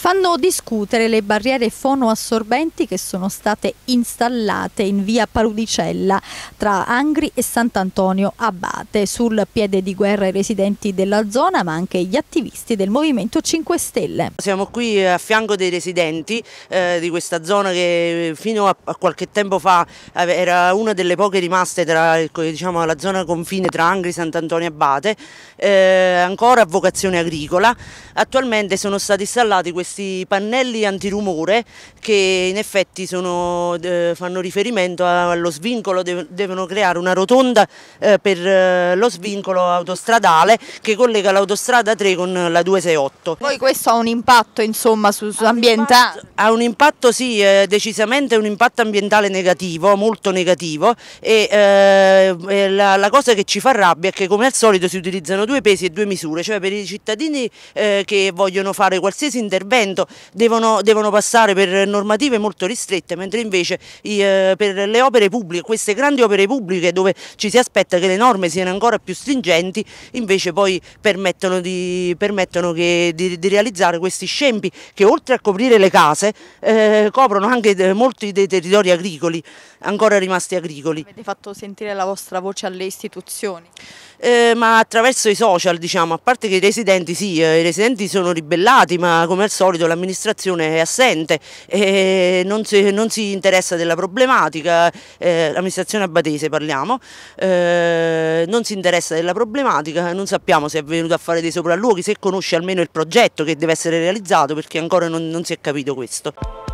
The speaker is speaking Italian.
fanno discutere le barriere fonoassorbenti che sono state installate in via Parudicella tra Angri e Sant'Antonio Abate. Sul piede di guerra i residenti della zona ma anche gli attivisti del Movimento 5 Stelle. Siamo qui eh, a fianco dei residenti eh, di questa zona che eh, fino a, qualche tempo fa era una delle poche rimaste tra ecco, diciamo, la zona confine tra Angri e Sant'Antonio Abate, eh, ancora a vocazione agricola. Attualmente sono stati installati questi questi pannelli antirumore che in effetti sono, eh, fanno riferimento allo svincolo, devono creare una rotonda eh, per eh, lo svincolo autostradale che collega l'autostrada 3 con la 268. Poi questo ha un impatto insomma sull'ambientale? Ha un impatto sì, eh, decisamente un impatto ambientale negativo, molto negativo eh, e la, la, cosa che ci fa rabbia è che come al solito si utilizzano due pesi e due misure, cioè per i cittadini eh, che vogliono fare qualsiasi intervento intervento devono, devono passare per normative molto ristrette, mentre invece eh, per le opere pubbliche, queste grandi opere pubbliche dove ci si aspetta che le norme siano ancora più stringenti, invece poi permettono di, permettono che, di, di realizzare questi scempi che oltre a coprire le case eh, coprono anche eh, molti dei territori agricoli, ancora rimasti agricoli. Avete fatto sentire la vostra voce alle istituzioni? eh, ma attraverso i social diciamo, a parte che i residenti sì, eh, i residenti sono ribellati ma come al solito l'amministrazione è assente e non si, non si, interessa della problematica, eh, l'amministrazione abbatese parliamo, eh, non si interessa della problematica, non sappiamo se è venuto a fare dei sopralluoghi, se conosce almeno il progetto che deve essere realizzato perché ancora non, non si è capito questo.